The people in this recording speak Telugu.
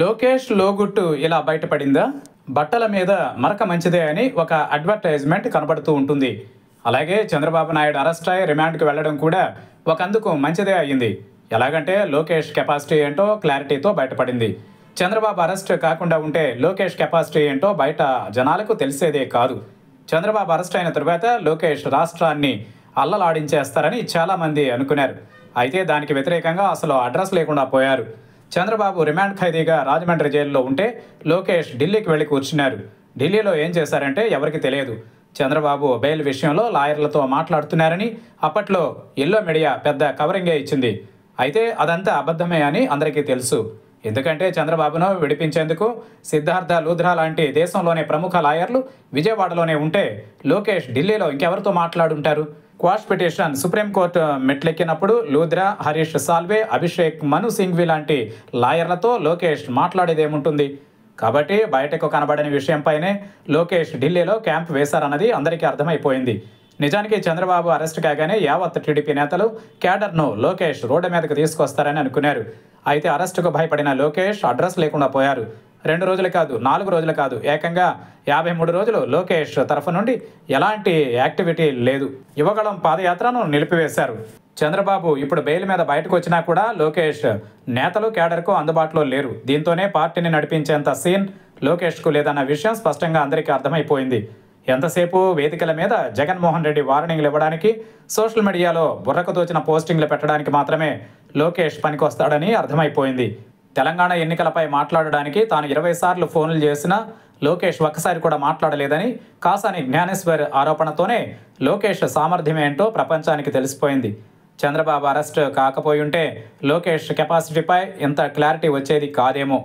లోకేష్ లోగుట్టు ఇలా బయటపడిందా బట్టల మీద మరక మంచిదే అని ఒక అడ్వర్టైజ్మెంట్ కనబడుతూ ఉంటుంది అలాగే చంద్రబాబు నాయుడు అరెస్ట్ అయ్యి రిమాండ్కి వెళ్ళడం కూడా ఒకందుకు మంచిదే అయ్యింది ఎలాగంటే లోకేష్ కెపాసిటీ ఏంటో క్లారిటీతో బయటపడింది చంద్రబాబు అరెస్ట్ కాకుండా ఉంటే లోకేష్ కెపాసిటీ ఏంటో బయట జనాలకు తెలిసేదే కాదు చంద్రబాబు అరెస్ట్ అయిన తరువాత లోకేష్ రాష్ట్రాన్ని అల్లలాడించేస్తారని చాలామంది అనుకున్నారు అయితే దానికి వ్యతిరేకంగా అసలు అడ్రస్ లేకుండా పోయారు చంద్రబాబు రిమాండ్ ఖైదీగా రాజమండ్రి జైల్లో ఉంటే లోకేష్ ఢిల్లీకి వెళ్ళి కూర్చున్నారు ఢిల్లీలో ఏం చేశారంటే ఎవరికి తెలియదు చంద్రబాబు బెయిల్ విషయంలో లాయర్లతో మాట్లాడుతున్నారని అప్పట్లో ఎల్లో మీడియా పెద్ద కవరింగే ఇచ్చింది అయితే అదంతా అబద్ధమే అని అందరికీ తెలుసు ఎందుకంటే చంద్రబాబును విడిపించేందుకు సిద్ధార్థ లూధ్రా లాంటి దేశంలోనే ప్రముఖ లాయర్లు విజయవాడలోనే ఉంటే లోకేష్ ఢిల్లీలో ఇంకెవరితో మాట్లాడుంటారు క్వాష్ పిటిషన్ సుప్రీంకోర్టు మెట్లెక్కినప్పుడు లూద్రా హరీష్ సాల్వే అభిషేక్ మను సింఘ్వి లాంటి లాయర్లతో లోకేష్ మాట్లాడేదేముంటుంది కాబట్టి బయటకు కనబడిన విషయంపైనే లోకేష్ ఢిల్లీలో క్యాంప్ వేశారన్నది అందరికీ అర్థమైపోయింది నిజానికి చంద్రబాబు అరెస్ట్ కాగానే యావత్ టీడీపీ నేతలు క్యాడర్ను లోకేష్ రోడ్డు మీదకు తీసుకొస్తారని అనుకున్నారు అయితే అరెస్టుకు భయపడిన లోకేష్ అడ్రస్ లేకుండా పోయారు రెండు రోజులు కాదు నాలుగు రోజులు కాదు ఏకంగా యాభై మూడు రోజులు లోకేష్ తరఫు నుండి ఎలాంటి యాక్టివిటీ లేదు యువగళం పాదయాత్రను నిలిపివేశారు చంద్రబాబు ఇప్పుడు బెయిల్ మీద బయటకు వచ్చినా కూడా లోకేష్ నేతలు కేడర్కు అందుబాటులో లేరు దీంతోనే పార్టీని నడిపించేంత సీన్ లోకేష్కు లేదన్న విషయం స్పష్టంగా అందరికీ అర్థమైపోయింది ఎంతసేపు వేదికల మీద జగన్మోహన్ రెడ్డి వార్నింగ్లు ఇవ్వడానికి సోషల్ మీడియాలో బుర్రకు దోచిన పోస్టింగ్లు పెట్టడానికి మాత్రమే లోకేష్ పనికొస్తాడని అర్థమైపోయింది తెలంగాణ ఎన్నికలపై మాట్లాడడానికి తాను ఇరవై సార్లు ఫోన్లు చేసినా లోకేష్ ఒక్కసారి కూడా మాట్లాడలేదని కాసాని జ్ఞానేశ్వర్ ఆరోపణతోనే లోకేష్ సామర్థ్యమేంటో ప్రపంచానికి తెలిసిపోయింది చంద్రబాబు అరెస్ట్ కాకపోయుంటే లోకేష్ కెపాసిటీపై ఇంత క్లారిటీ వచ్చేది కాదేమో